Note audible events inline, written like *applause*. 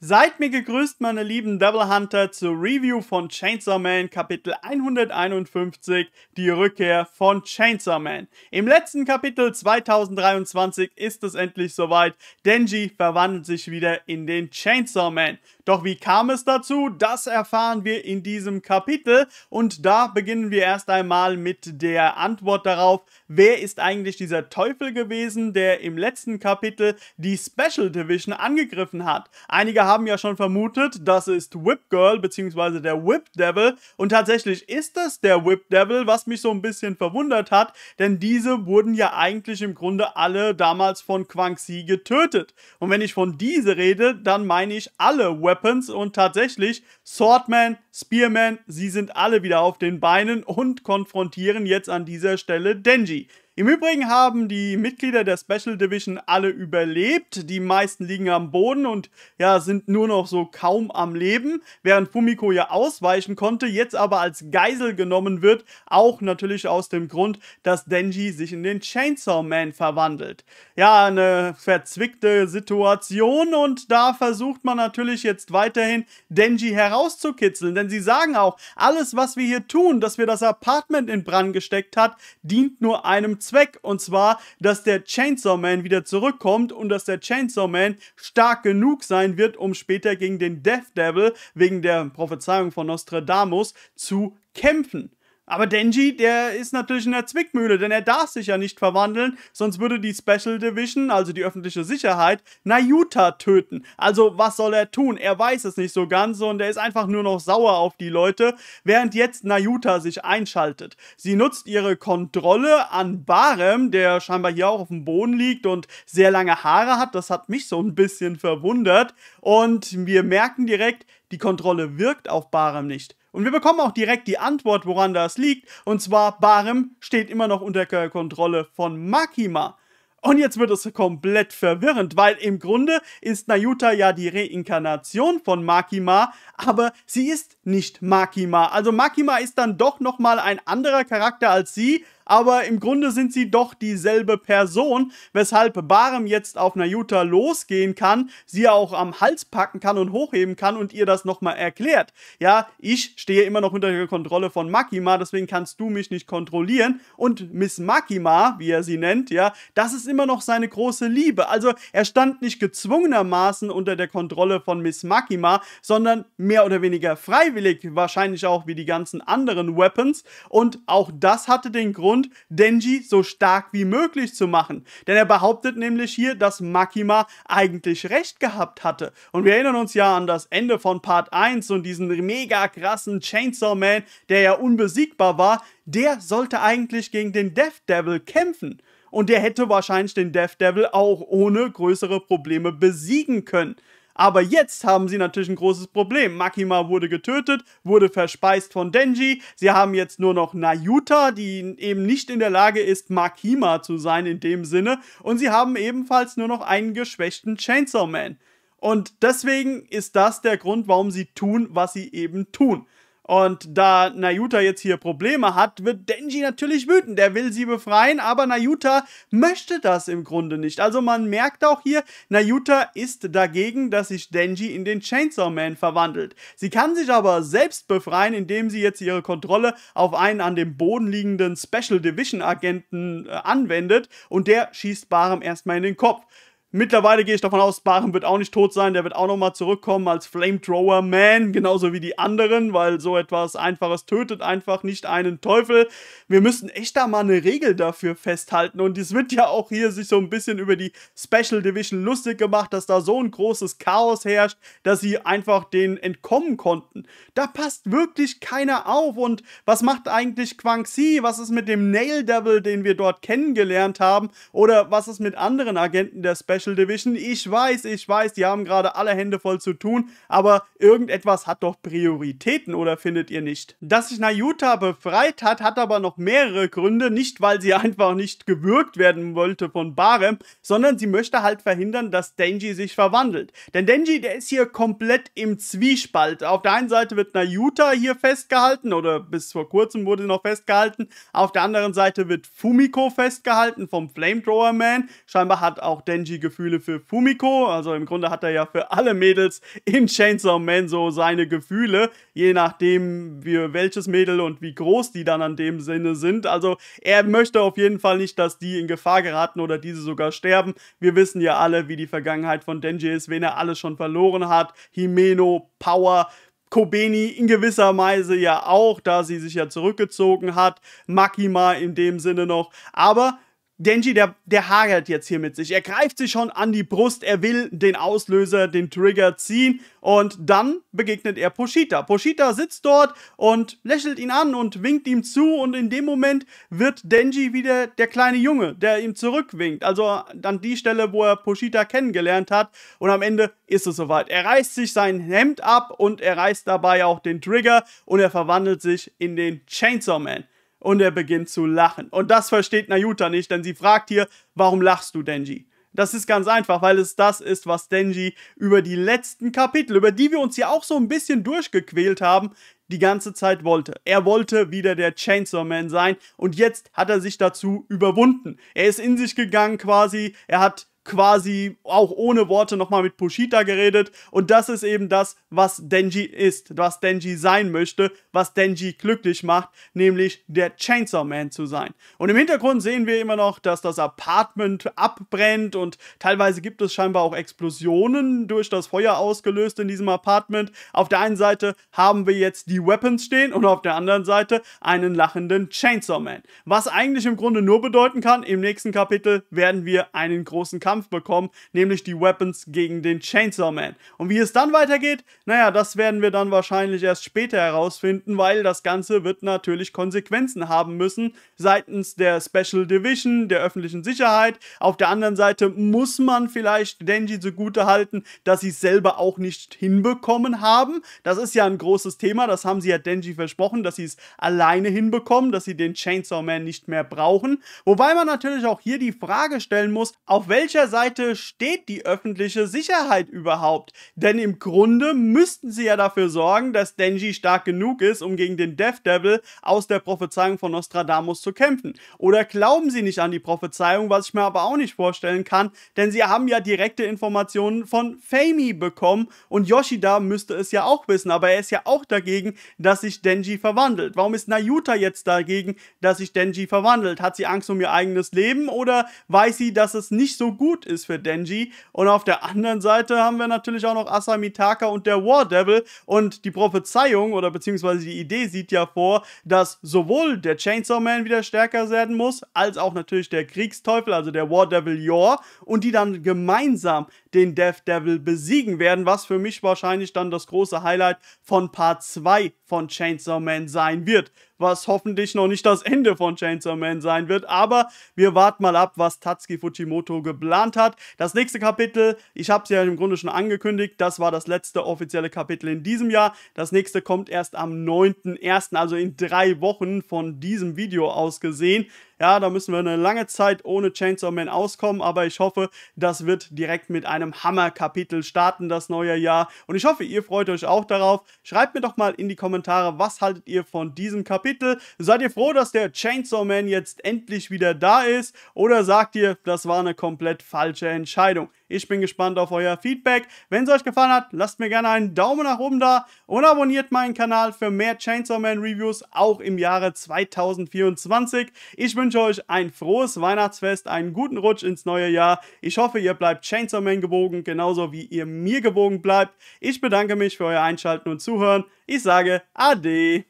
Seid mir gegrüßt, meine lieben Devil Hunter, zur Review von Chainsaw Man Kapitel 151, die Rückkehr von Chainsaw Man. Im letzten Kapitel 2023 ist es endlich soweit, Denji verwandelt sich wieder in den Chainsaw Man. Doch wie kam es dazu? Das erfahren wir in diesem Kapitel und da beginnen wir erst einmal mit der Antwort darauf, wer ist eigentlich dieser Teufel gewesen, der im letzten Kapitel die Special Division angegriffen hat. Einige haben ja schon vermutet, das ist Whip Girl bzw. der Whip Devil und tatsächlich ist es der Whip Devil, was mich so ein bisschen verwundert hat, denn diese wurden ja eigentlich im Grunde alle damals von Quang Xi getötet. Und wenn ich von diese rede, dann meine ich alle Whip Weapons und tatsächlich Swordman, Spearman, sie sind alle wieder auf den Beinen und konfrontieren jetzt an dieser Stelle Denji. Im Übrigen haben die Mitglieder der Special Division alle überlebt. Die meisten liegen am Boden und ja, sind nur noch so kaum am Leben, während Fumiko ja ausweichen konnte, jetzt aber als Geisel genommen wird, auch natürlich aus dem Grund, dass Denji sich in den Chainsaw Man verwandelt. Ja, eine verzwickte Situation und da versucht man natürlich jetzt weiterhin Denji herauszukitzeln, denn sie sagen auch, alles was wir hier tun, dass wir das Apartment in Brand gesteckt hat, dient nur einem Zweck und zwar, dass der Chainsaw Man wieder zurückkommt und dass der Chainsaw Man stark genug sein wird, um später gegen den Death Devil wegen der Prophezeiung von Nostradamus zu kämpfen. Aber Denji, der ist natürlich in der Zwickmühle, denn er darf sich ja nicht verwandeln, sonst würde die Special Division, also die öffentliche Sicherheit, Nayuta töten. Also was soll er tun? Er weiß es nicht so ganz und er ist einfach nur noch sauer auf die Leute, während jetzt Nayuta sich einschaltet. Sie nutzt ihre Kontrolle an Barem, der scheinbar hier auch auf dem Boden liegt und sehr lange Haare hat. Das hat mich so ein bisschen verwundert. Und wir merken direkt, die Kontrolle wirkt auf Barem nicht. Und wir bekommen auch direkt die Antwort, woran das liegt. Und zwar, Barem steht immer noch unter Kontrolle von Makima. Und jetzt wird es komplett verwirrend, weil im Grunde ist Nayuta ja die Reinkarnation von Makima, aber sie ist nicht Makima. Also Makima ist dann doch nochmal ein anderer Charakter als sie, aber im Grunde sind sie doch dieselbe Person, weshalb Barem jetzt auf Nayuta losgehen kann, sie auch am Hals packen kann und hochheben kann und ihr das nochmal erklärt. Ja, ich stehe immer noch unter der Kontrolle von Makima, deswegen kannst du mich nicht kontrollieren und Miss Makima, wie er sie nennt, ja, das ist immer noch seine große Liebe. Also er stand nicht gezwungenermaßen unter der Kontrolle von Miss Makima, sondern mehr oder weniger freiwillig, wahrscheinlich auch wie die ganzen anderen Weapons und auch das hatte den Grund, Grund, Denji so stark wie möglich zu machen. Denn er behauptet nämlich hier, dass Makima eigentlich recht gehabt hatte. Und wir erinnern uns ja an das Ende von Part 1 und diesen mega krassen Chainsaw Man, der ja unbesiegbar war. Der sollte eigentlich gegen den Death Devil kämpfen. Und der hätte wahrscheinlich den Death Devil auch ohne größere Probleme besiegen können. Aber jetzt haben sie natürlich ein großes Problem. Makima wurde getötet, wurde verspeist von Denji. Sie haben jetzt nur noch Nayuta, die eben nicht in der Lage ist, Makima zu sein in dem Sinne. Und sie haben ebenfalls nur noch einen geschwächten Chainsaw Man. Und deswegen ist das der Grund, warum sie tun, was sie eben tun. Und da Nayuta jetzt hier Probleme hat, wird Denji natürlich wütend. Der will sie befreien, aber Nayuta möchte das im Grunde nicht. Also man merkt auch hier, Nayuta ist dagegen, dass sich Denji in den Chainsaw Man verwandelt. Sie kann sich aber selbst befreien, indem sie jetzt ihre Kontrolle auf einen an dem Boden liegenden Special Division Agenten äh, anwendet und der schießt Barham erstmal in den Kopf. Mittlerweile gehe ich davon aus, Baren wird auch nicht tot sein. Der wird auch nochmal zurückkommen als Flamethrower Man, genauso wie die anderen, weil so etwas Einfaches tötet einfach nicht einen Teufel. Wir müssen echt da mal eine Regel dafür festhalten. Und es wird ja auch hier sich so ein bisschen über die Special Division lustig gemacht, dass da so ein großes Chaos herrscht, dass sie einfach denen entkommen konnten. Da passt wirklich keiner auf. Und was macht eigentlich Quang Xi? Was ist mit dem Nail Devil, den wir dort kennengelernt haben? Oder was ist mit anderen Agenten der Special Special Division. Ich weiß, ich weiß, die haben gerade alle Hände voll zu tun, aber irgendetwas hat doch Prioritäten, oder findet ihr nicht? Dass sich Nayuta befreit hat, hat aber noch mehrere Gründe. Nicht, weil sie *laughs* einfach nicht gewürgt werden wollte von Barem, sondern sie möchte halt verhindern, dass Denji sich verwandelt. Denn Denji, der ist hier komplett im Zwiespalt. Auf der einen Seite wird Nayuta hier festgehalten, oder bis vor kurzem wurde sie noch festgehalten. Auf der anderen Seite wird Fumiko festgehalten vom Flamethrower Man. Scheinbar hat auch Denji gewürgt Gefühle für Fumiko. Also im Grunde hat er ja für alle Mädels in Chainsaw Man so seine Gefühle, je nachdem wie welches Mädel und wie groß die dann an dem Sinne sind. Also er möchte auf jeden Fall nicht, dass die in Gefahr geraten oder diese sogar sterben. Wir wissen ja alle, wie die Vergangenheit von Denji ist, wen er alles schon verloren hat. Himeno, Power, Kobeni in gewisser Weise ja auch, da sie sich ja zurückgezogen hat. Makima in dem Sinne noch. Aber Denji, der, der hagert jetzt hier mit sich. Er greift sich schon an die Brust, er will den Auslöser, den Trigger ziehen und dann begegnet er Poshita. Poshita sitzt dort und lächelt ihn an und winkt ihm zu und in dem Moment wird Denji wieder der kleine Junge, der ihm zurückwinkt. Also an die Stelle, wo er Poshita kennengelernt hat und am Ende ist es soweit. Er reißt sich sein Hemd ab und er reißt dabei auch den Trigger und er verwandelt sich in den Chainsaw Man. Und er beginnt zu lachen. Und das versteht Nayuta nicht, denn sie fragt hier, warum lachst du, Denji? Das ist ganz einfach, weil es das ist, was Denji über die letzten Kapitel, über die wir uns ja auch so ein bisschen durchgequält haben, die ganze Zeit wollte. Er wollte wieder der Chainsaw Man sein und jetzt hat er sich dazu überwunden. Er ist in sich gegangen quasi, er hat quasi auch ohne Worte nochmal mit Pushita geredet. Und das ist eben das, was Denji ist, was Denji sein möchte, was Denji glücklich macht, nämlich der Chainsaw Man zu sein. Und im Hintergrund sehen wir immer noch, dass das Apartment abbrennt und teilweise gibt es scheinbar auch Explosionen durch das Feuer ausgelöst in diesem Apartment. Auf der einen Seite haben wir jetzt die Weapons stehen und auf der anderen Seite einen lachenden Chainsaw Man. Was eigentlich im Grunde nur bedeuten kann, im nächsten Kapitel werden wir einen großen Kampf Kampf bekommen, nämlich die Weapons gegen den Chainsaw Man. Und wie es dann weitergeht, naja, das werden wir dann wahrscheinlich erst später herausfinden, weil das Ganze wird natürlich Konsequenzen haben müssen seitens der Special Division, der öffentlichen Sicherheit. Auf der anderen Seite muss man vielleicht Denji zugute halten, dass sie es selber auch nicht hinbekommen haben. Das ist ja ein großes Thema, das haben sie ja Denji versprochen, dass sie es alleine hinbekommen, dass sie den Chainsaw Man nicht mehr brauchen. Wobei man natürlich auch hier die Frage stellen muss, auf welcher Seite steht die öffentliche Sicherheit überhaupt? Denn im Grunde müssten sie ja dafür sorgen, dass Denji stark genug ist, um gegen den Death Devil aus der Prophezeiung von Nostradamus zu kämpfen. Oder glauben sie nicht an die Prophezeiung, was ich mir aber auch nicht vorstellen kann, denn sie haben ja direkte Informationen von Fami bekommen und Yoshida müsste es ja auch wissen, aber er ist ja auch dagegen, dass sich Denji verwandelt. Warum ist Nayuta jetzt dagegen, dass sich Denji verwandelt? Hat sie Angst um ihr eigenes Leben oder weiß sie, dass es nicht so gut gut ist für Denji. Und auf der anderen Seite haben wir natürlich auch noch Asamitaka und der War Devil. Und die Prophezeiung oder beziehungsweise die Idee sieht ja vor, dass sowohl der Chainsaw Man wieder stärker werden muss, als auch natürlich der Kriegsteufel, also der War Devil Yor. Und die dann gemeinsam den Death Devil besiegen werden, was für mich wahrscheinlich dann das große Highlight von Part 2 von Chainsaw Man sein wird was hoffentlich noch nicht das Ende von Chainsaw Man sein wird. Aber wir warten mal ab, was Tatsuki Fujimoto geplant hat. Das nächste Kapitel, ich habe es ja im Grunde schon angekündigt, das war das letzte offizielle Kapitel in diesem Jahr. Das nächste kommt erst am 9.1., also in drei Wochen von diesem Video aus gesehen. Ja, da müssen wir eine lange Zeit ohne Chainsaw Man auskommen, aber ich hoffe, das wird direkt mit einem Hammer-Kapitel starten, das neue Jahr. Und ich hoffe, ihr freut euch auch darauf. Schreibt mir doch mal in die Kommentare, was haltet ihr von diesem Kapitel? Seid ihr froh, dass der Chainsaw Man jetzt endlich wieder da ist? Oder sagt ihr, das war eine komplett falsche Entscheidung? Ich bin gespannt auf euer Feedback. Wenn es euch gefallen hat, lasst mir gerne einen Daumen nach oben da und abonniert meinen Kanal für mehr Chainsaw Man Reviews auch im Jahre 2024. Ich wünsche wünsche euch ein frohes Weihnachtsfest, einen guten Rutsch ins neue Jahr. Ich hoffe, ihr bleibt Chainsaw Man gewogen, genauso wie ihr mir gewogen bleibt. Ich bedanke mich für euer Einschalten und Zuhören. Ich sage Ade.